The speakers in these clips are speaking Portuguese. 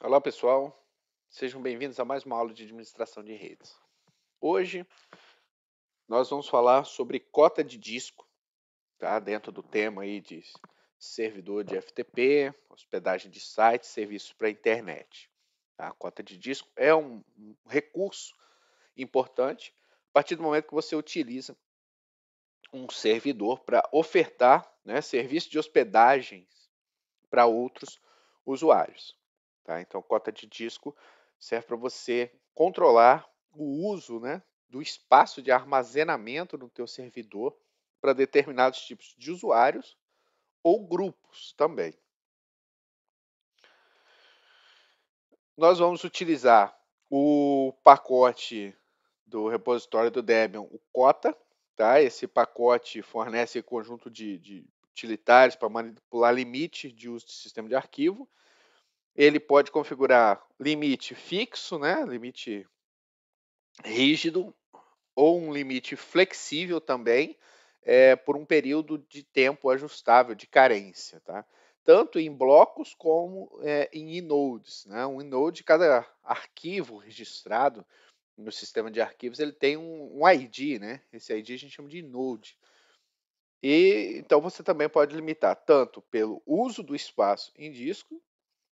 Olá pessoal, sejam bem-vindos a mais uma aula de administração de redes. Hoje nós vamos falar sobre cota de disco, tá? Dentro do tema aí de servidor de FTP, hospedagem de sites, serviços para internet. Tá? A cota de disco é um recurso importante a partir do momento que você utiliza um servidor para ofertar né, serviço de hospedagens para outros usuários. Tá? Então, cota de disco serve para você controlar o uso né, do espaço de armazenamento no teu servidor para determinados tipos de usuários ou grupos também. Nós vamos utilizar o pacote do repositório do Debian, o COTA. Tá? Esse pacote fornece um conjunto de, de utilitários para manipular limite de uso de sistema de arquivo ele pode configurar limite fixo, né? limite rígido, ou um limite flexível também, é, por um período de tempo ajustável, de carência. Tá? tanto em blocos como é, em inodes. Né? Um inode, cada arquivo registrado no sistema de arquivos, ele tem um, um, ID, né? Esse ID a gente chama de inode. E então você também pode limitar tanto pelo uso do espaço em disco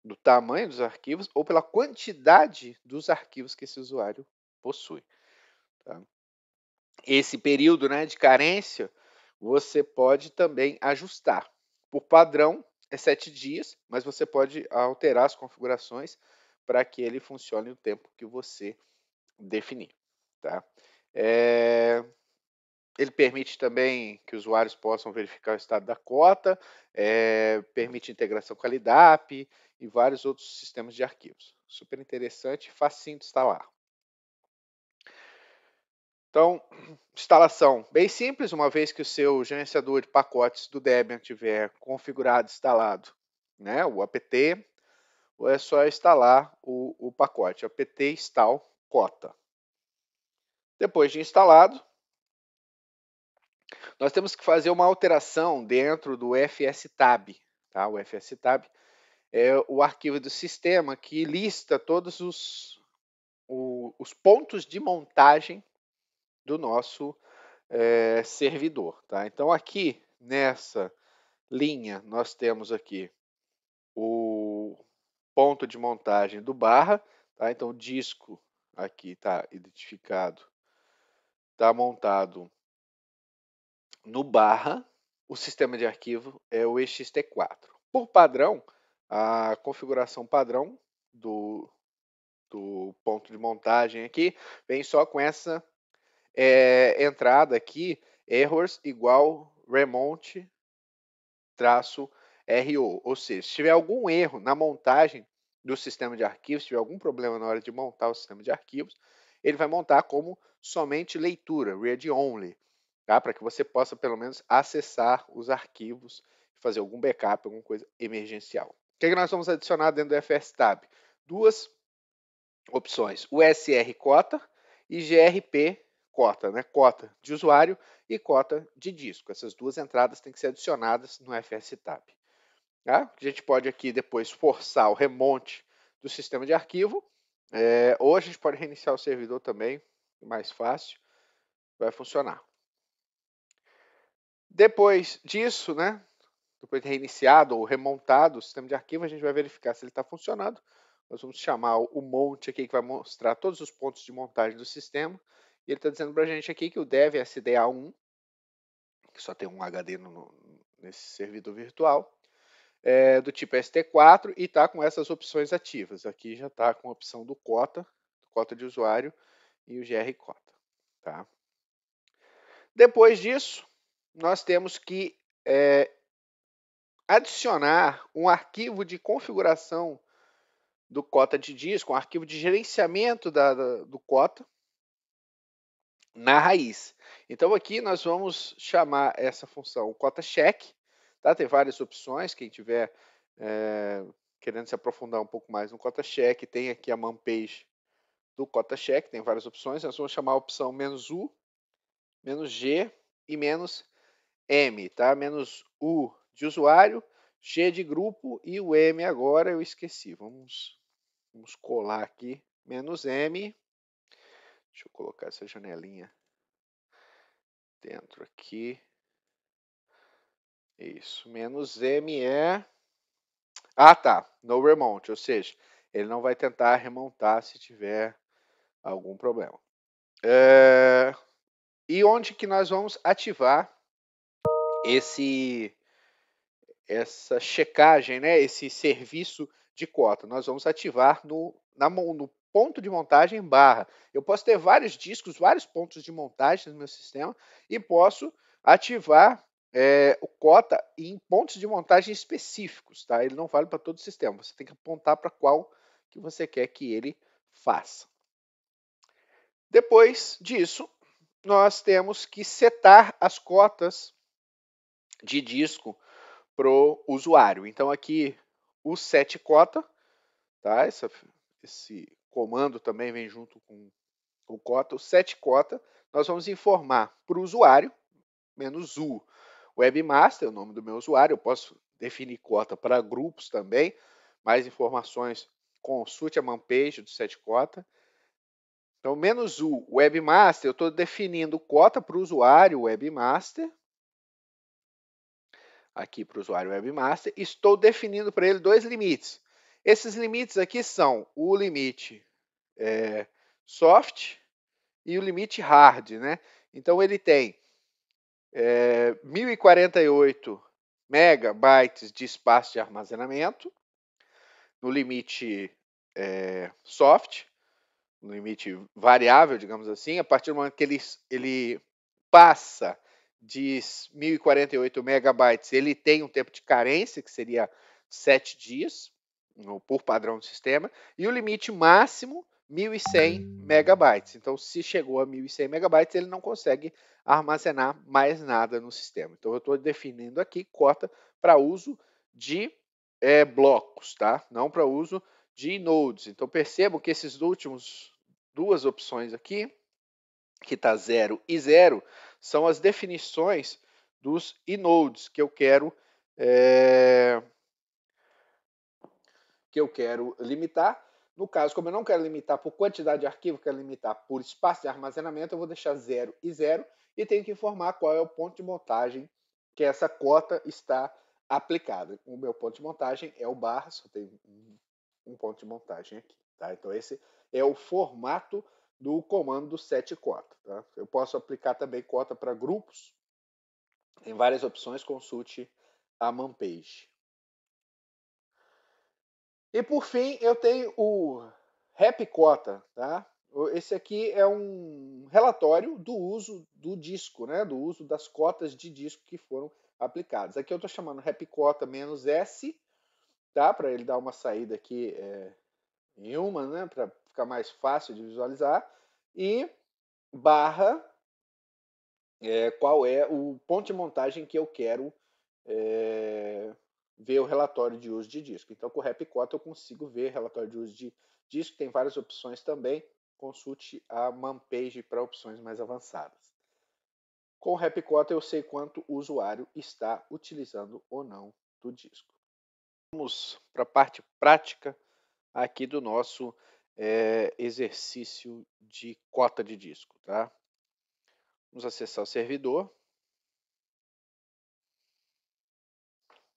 do tamanho dos arquivos ou pela quantidade dos arquivos que esse usuário possui. Tá? Esse período né, de carência você pode também ajustar. Por padrão é sete dias, mas você pode alterar as configurações para que ele funcione no tempo que você definir. Tá? É... Ele permite também que usuários possam verificar o estado da cota, é, permite integração com a LIDAP e vários outros sistemas de arquivos. Super interessante, facinho de instalar. Então, instalação bem simples, uma vez que o seu gerenciador de pacotes do Debian tiver configurado, instalado, né, o apt, é só instalar o, o pacote apt install cota. Depois de instalado, nós temos que fazer uma alteração dentro do FSTab. Tá? O FSTab é o arquivo do sistema que lista todos os, o, os pontos de montagem do nosso é, servidor. Tá? Então, aqui nessa linha, nós temos aqui o ponto de montagem do barra. Tá? Então, o disco aqui está identificado, está montado no barra, o sistema de arquivo é o ext4. Por padrão, a configuração padrão do, do ponto de montagem aqui vem só com essa é, entrada aqui, errors igual remont traço RO. Ou seja, se tiver algum erro na montagem do sistema de arquivos, se tiver algum problema na hora de montar o sistema de arquivos, ele vai montar como somente leitura, read only tá? para que você possa pelo menos acessar os arquivos, fazer algum backup, alguma coisa emergencial. O que, é que nós vamos adicionar dentro do FS Tab? Duas opções, o SR Cota e GRP Cota, né? cota de usuário e cota de disco. Essas duas entradas têm que ser adicionadas no FS Tab. Tá? A gente pode aqui depois forçar o remonte do sistema de arquivo, é, ou a gente pode reiniciar o servidor também, é mais fácil, vai funcionar. Depois disso, né, depois de reiniciado ou remontado o sistema de arquivo, a gente vai verificar se ele está funcionando. Nós vamos chamar o monte aqui que vai mostrar todos os pontos de montagem do sistema. E ele está dizendo para a gente aqui que o dev é SDA1, que só tem um HD no, nesse servidor virtual, é do tipo ST4 e está com essas opções ativas. Aqui já está com a opção do cota, cota de usuário e o GR cota. Tá? Depois disso, nós temos que é, adicionar um arquivo de configuração do cota de disco, um arquivo de gerenciamento da, da, do cota na raiz. Então aqui nós vamos chamar essa função cota check, tá? Tem várias opções, quem tiver é, querendo se aprofundar um pouco mais no cota check, tem aqui a man page do cota check, tem várias opções, nós vamos chamar a opção "-u", "-g", e menos M, tá? Menos U de usuário, G de grupo e o M agora eu esqueci. Vamos, vamos colar aqui. Menos M. Deixa eu colocar essa janelinha dentro aqui. Isso. Menos M é. Ah, tá. No remount, ou seja, ele não vai tentar remontar se tiver algum problema. É... E onde que nós vamos ativar esse essa checagem, né, esse serviço de cota. Nós vamos ativar no, na, no ponto de montagem barra. Eu posso ter vários discos, vários pontos de montagem no meu sistema e posso ativar é, o cota em pontos de montagem específicos. Tá? Ele não vale para todo o sistema. Você tem que apontar para qual que você quer que ele faça. Depois disso, nós temos que setar as cotas de disco para o usuário. Então aqui o set cota, tá? Essa, esse comando também vem junto com o cota. O set cota nós vamos informar para o usuário menos u. Webmaster o nome do meu usuário. Eu posso definir cota para grupos também. Mais informações consulte a manpage do set cota. Então, menos u, webmaster, eu estou definindo cota para o usuário webmaster, aqui para o usuário webmaster, estou definindo para ele dois limites. Esses limites aqui são o limite é, soft e o limite hard, né? Então ele tem é, 1048 megabytes de espaço de armazenamento no limite é, soft, no limite variável, digamos assim, a partir do momento que ele, ele passa de 1048 megabytes, ele tem um tempo de carência, que seria 7 dias, por padrão do sistema, e o limite máximo 1100 megabytes. Então, se chegou a 1100 megabytes, ele não consegue armazenar mais nada no sistema. Então, eu estou definindo aqui cota para uso de é, blocos, tá? Não para uso de nodes. Então, percebam que esses últimos duas opções aqui que está 0 e 0, são as definições dos inodes que eu quero é, que eu quero limitar. No caso, como eu não quero limitar por quantidade de arquivo, quero limitar por espaço de armazenamento, eu vou deixar 0 e 0 e tenho que informar qual é o ponto de montagem que essa cota está aplicada. O meu ponto de montagem é o barra, só tem um ponto de montagem aqui. Tá? Então, esse é o formato do comando set cota. Tá? Eu posso aplicar também cota para grupos. Em várias opções, consulte a manpage. E por fim, eu tenho o Rap Cota, tá? Esse aqui é um relatório do uso do disco, né? Do uso das cotas de disco que foram aplicadas. Aqui eu estou chamando Rap Cota menos S, tá? Para ele dar uma saída aqui é, em uma, né? Para mais fácil de visualizar, e barra é, qual é o ponto de montagem que eu quero é, ver o relatório de uso de disco. Então, com o RapCot eu consigo ver relatório de uso de disco, tem várias opções também, consulte a ManPage para opções mais avançadas. Com o RapCot eu sei quanto o usuário está utilizando ou não do disco. Vamos para a parte prática aqui do nosso é, exercício de cota de disco, tá? Vamos acessar o servidor.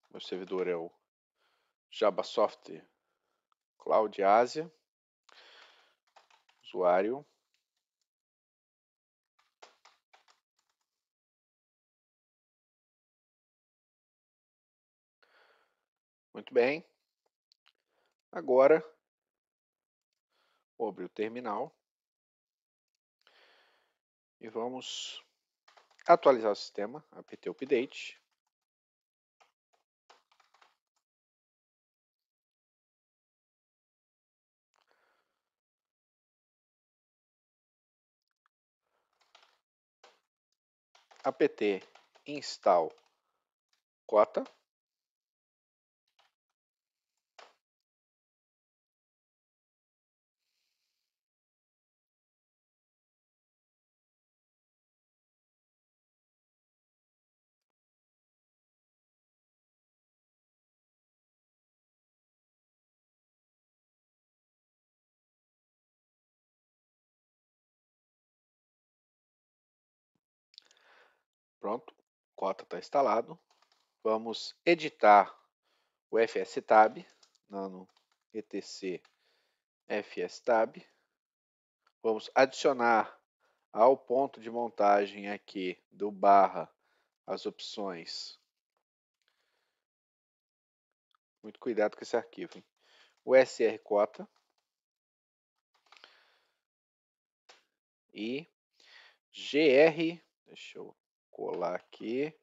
Meu servidor é o JavaSoft Cloud Asia. Usuário. Muito bem. Agora sobre o terminal. E vamos atualizar o sistema, apt update. apt install cota Pronto, cota está instalado. Vamos editar o fstab nano etc fstab Vamos adicionar ao ponto de montagem aqui do barra as opções. Muito cuidado com esse arquivo. Hein? O SR cota. E GR, deixa eu colar aqui.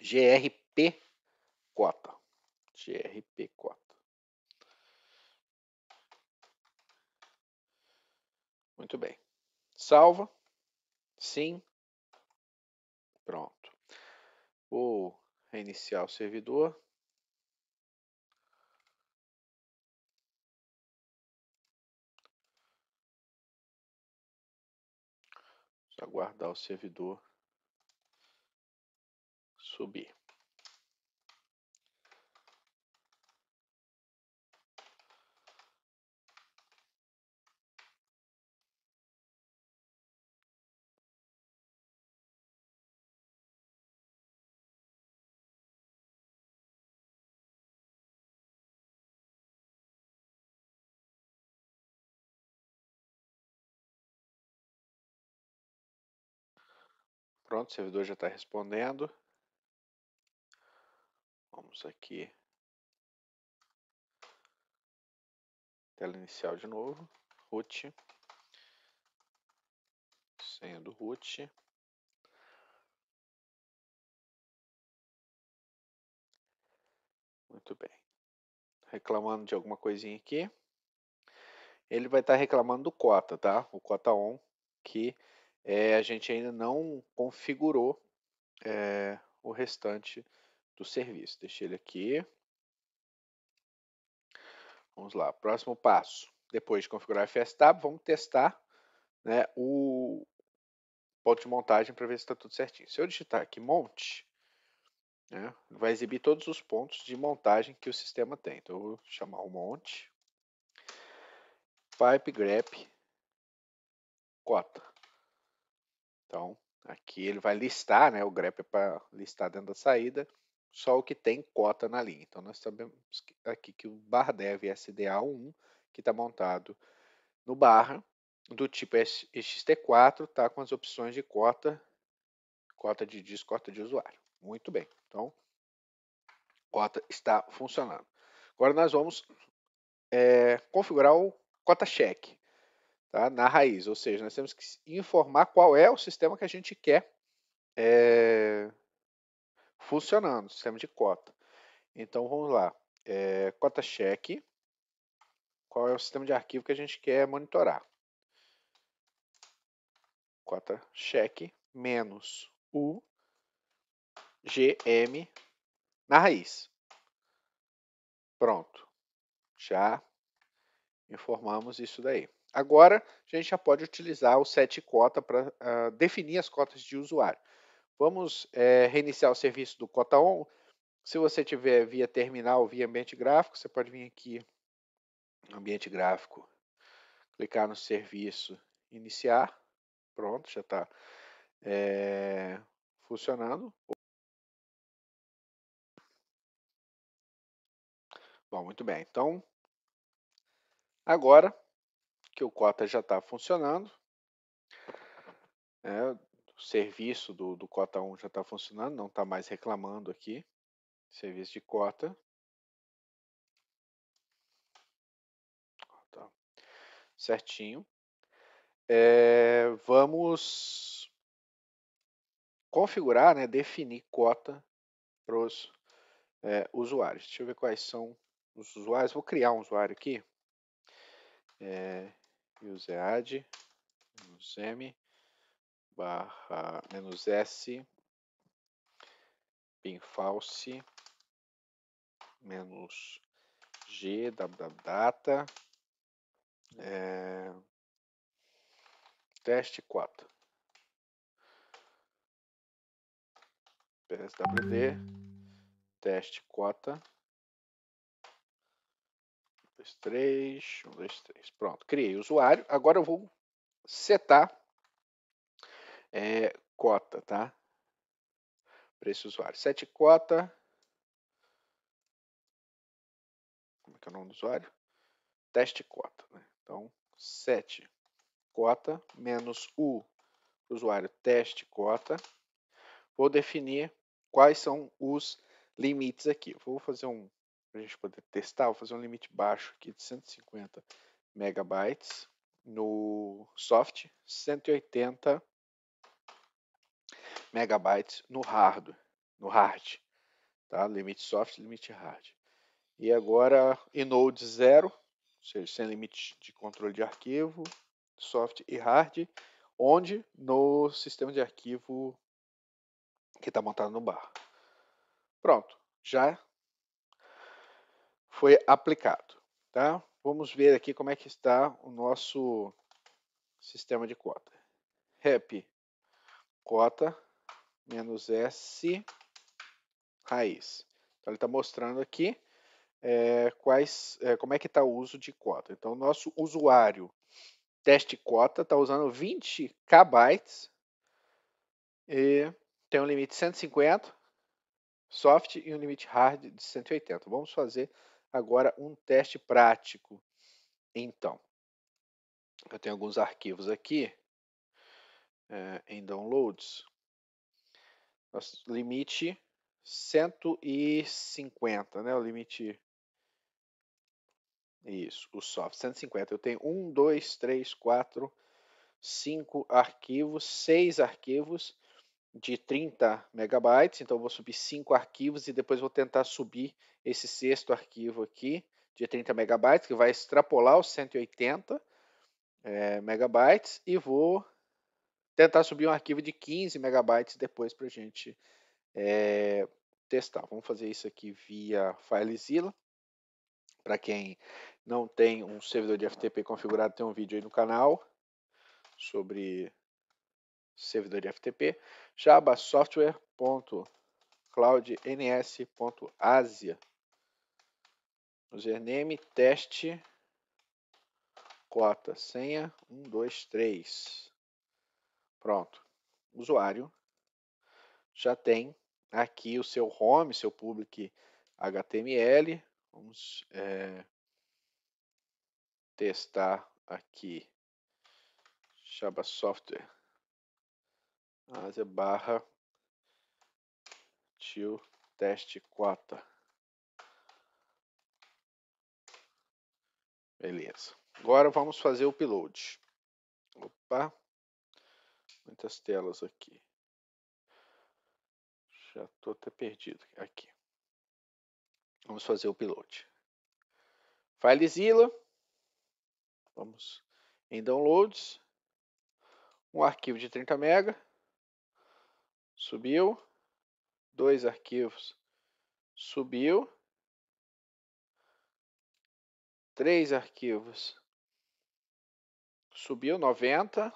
GRP cota. GRP cota. Muito bem. Salva. Sim. Pronto. Vou reiniciar o servidor. para guardar o servidor subir. Pronto, o servidor já está respondendo. Vamos aqui. Tela inicial de novo. Root. Senha do root. Muito bem. Reclamando de alguma coisinha aqui. Ele vai estar tá reclamando do cota, tá? O cota on que é, a gente ainda não configurou é, o restante do serviço. Deixei ele aqui. Vamos lá, próximo passo. Depois de configurar o FSTab, vamos testar né, o ponto de montagem para ver se está tudo certinho. Se eu digitar aqui monte, né, vai exibir todos os pontos de montagem que o sistema tem. Então, eu vou chamar o monte, pipe, grep, cota. Então, aqui ele vai listar, né? O grep é para listar dentro da saída só o que tem cota na linha. Então, nós sabemos aqui que o dev é SDA1, que está montado no barra, do tipo XT4, está com as opções de cota, cota de disco, cota de usuário. Muito bem. Então, cota está funcionando. Agora nós vamos é, configurar o cota check tá? na raiz. Ou seja, nós temos que informar qual é o sistema que a gente quer é, funcionando, sistema de cota. Então vamos lá, é, cota cheque, qual é o sistema de arquivo que a gente quer monitorar? Cota cheque menos o GM na raiz. Pronto, já informamos isso daí. Agora, a gente já pode utilizar o set cota para uh, ah, definir as cotas de usuário. Vamos é, reiniciar o serviço do cota on. Se você tiver via terminal, via ambiente gráfico, você pode vir aqui, ambiente gráfico, clicar no serviço, iniciar. Pronto, já está é, eh, funcionando. Bom, muito bem. Então, agora que o Cota já está funcionando. Né? O serviço do, do Cota 1 já está funcionando, não está mais reclamando aqui. Serviço de cota. Tá. Certinho. É, vamos configurar, né, definir cota para os é, eh, usuários. Deixa eu ver quais são os usuários. Vou criar um usuário aqui. É, usead menos m barra menos s pinfalse menos g www é, teste 4 pswd teste cota dois, três, um, dois, três. Pronto, criei o usuário. Agora eu vou setar é, cota, tá? Para esse usuário. Sete cota. Como é que é o nome do usuário? Teste cota. Né? Então, sete cota menos o usuário teste cota. Vou definir quais são os limites aqui. Vou fazer um para a gente poder testar, vou fazer um limite baixo aqui de 150 megabytes no soft, 180 megabytes no hard, no hard, tá? Limite soft, limite hard. E agora inode zero ou seja, sem limite de controle de arquivo, soft e hard, onde no sistema de arquivo que está montado no bar. Pronto, já foi aplicado. Tá? Vamos ver aqui como é que está o nosso sistema de cota. Rep cota menos S raiz. Então, ele está mostrando aqui é, quais, é, como é que está o uso de cota. Então, o nosso usuário teste cota está usando 20 KB e tem um limite de 150 soft e um limite hard de 180. Vamos fazer Agora, um teste prático. Então, eu tenho alguns arquivos aqui é, em downloads. Nosso limite 150, né? O limite. Isso, o software 150. Eu tenho 1, 2, 3, 4, 5 arquivos, 6 arquivos de 30 megabytes, então vou subir cinco arquivos e depois vou tentar subir esse sexto arquivo aqui de 30 megabytes, que vai extrapolar os 180 é, eh, megabytes, e vou tentar subir um arquivo de 15 megabytes depois para a gente é, testar. Vamos fazer isso aqui via FileZilla. Para quem não tem um servidor de FTP configurado, tem um vídeo aí no canal sobre servidor de FTP, jabasoftware.cloudns.asia. Username, teste, cota, senha, 123 Pronto. O usuário já tem aqui o seu home, seu public HTML. Vamos é, testar aqui Java Software Ásia barra tio teste quota Beleza. Agora vamos fazer o upload. Opa. Muitas telas aqui. Já estou até perdido aqui. Vamos fazer o upload. FileZilla. Vamos em downloads. Um arquivo de 30 MB Subiu. Dois arquivos. Subiu. Três arquivos. Subiu 90.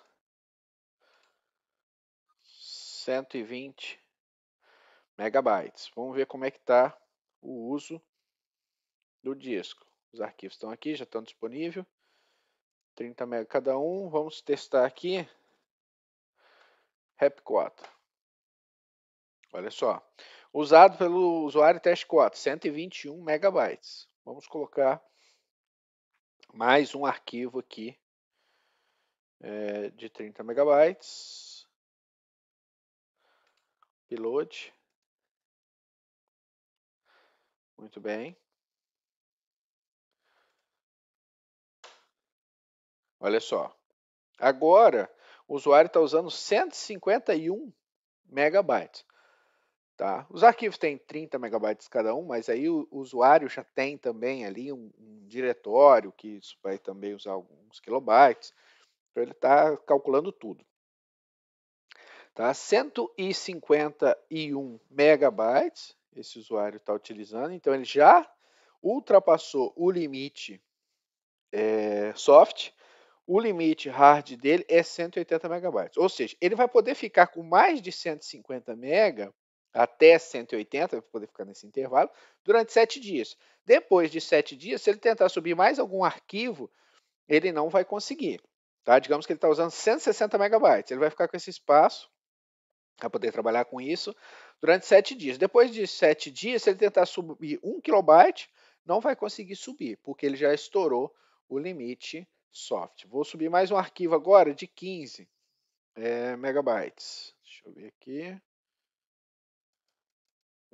120 megabytes. Vamos ver como é que está o uso do disco. Os arquivos estão aqui, já estão disponíveis. 30 MB cada um. Vamos testar aqui. Repcota. Olha só. Usado pelo usuário teste 4, 121 megabytes. Vamos colocar mais um arquivo aqui é, de 30 megabytes. Upload. Muito bem. Olha só. Agora, o usuário está usando 151 megabytes. Tá? Os arquivos têm 30 megabytes cada um, mas aí o usuário já tem também ali um, um diretório que vai também usar alguns kilobytes. Então ele está calculando tudo. Tá? 151 megabytes esse usuário está utilizando, então ele já ultrapassou o limite é, soft. O limite hard dele é 180 megabytes. Ou seja, ele vai poder ficar com mais de 150 mega até 180, para poder ficar nesse intervalo, durante sete dias. Depois de sete dias, se ele tentar subir mais algum arquivo, ele não vai conseguir. Tá? Digamos que ele está usando 160 megabytes, ele vai ficar com esse espaço para poder trabalhar com isso durante sete dias. Depois de sete dias, se ele tentar subir um kilobyte, não vai conseguir subir, porque ele já estourou o limite soft. Vou subir mais um arquivo agora de 15 é, eh, megabytes. Deixa eu ver aqui.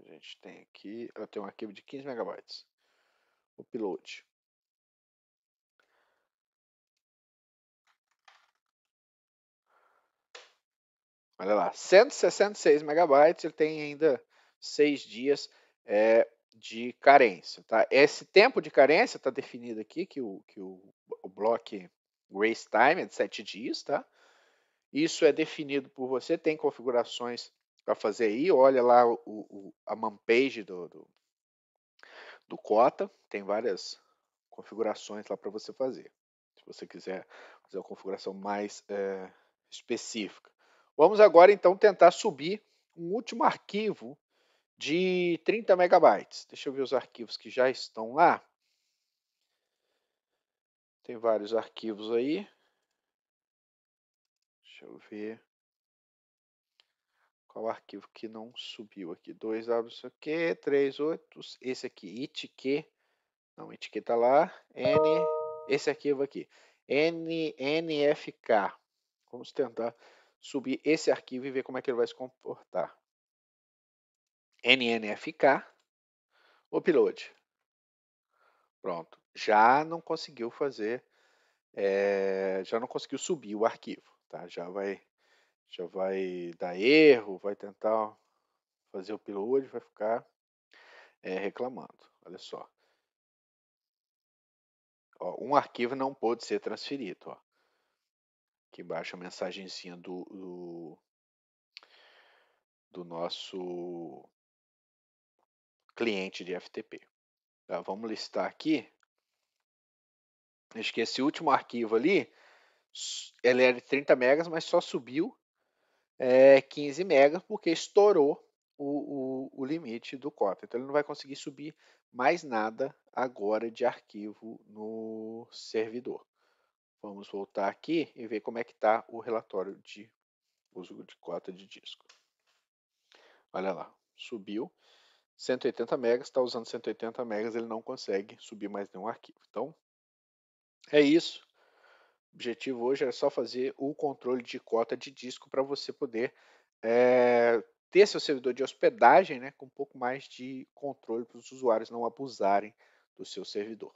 A gente tem aqui, ela tem um arquivo de 15 megabytes o Upload. Olha lá, 166 megabytes, ele tem ainda seis dias é, de carência. Tá? Esse tempo de carência está definido aqui, que o, que o, o block race Time é de 7 dias. Tá? Isso é definido por você, tem configurações para fazer aí, olha lá o, o, a manpage do, do, do Cota, tem várias configurações lá para você fazer, se você quiser fazer uma configuração mais é, específica. Vamos agora então tentar subir um último arquivo de 30 megabytes. Deixa eu ver os arquivos que já estão lá. Tem vários arquivos aí. Deixa eu ver. Qual o arquivo que não subiu aqui? 2W, isso aqui, 3, 8, esse aqui, itique, não, etiqueta tá lá, N, esse arquivo aqui, N, NFK. Vamos tentar subir esse arquivo e ver como é que ele vai se comportar. NNFK, upload. Pronto, já não conseguiu fazer, é, já não conseguiu subir o arquivo, tá? Já vai já vai dar erro, vai tentar fazer o upload vai ficar é, reclamando. Olha só. Ó, um arquivo não pode ser transferido. Ó. Aqui embaixo a mensagenzinha do, do, do nosso cliente de FTP. Tá, vamos listar aqui. Acho que esse último arquivo ali, ele era é de 30 megas, mas só subiu é, 15 mega, porque estourou o, o, o, limite do cota. Então ele não vai conseguir subir mais nada agora de arquivo no servidor. Vamos voltar aqui e ver como é que está o relatório de uso de cota de disco. Olha lá, subiu 180 megas, está usando 180 megas, ele não consegue subir mais nenhum arquivo. Então é isso objetivo hoje era é só fazer o controle de cota de disco para você poder é, ter seu servidor de hospedagem né, com um pouco mais de controle para os usuários não abusarem do seu servidor.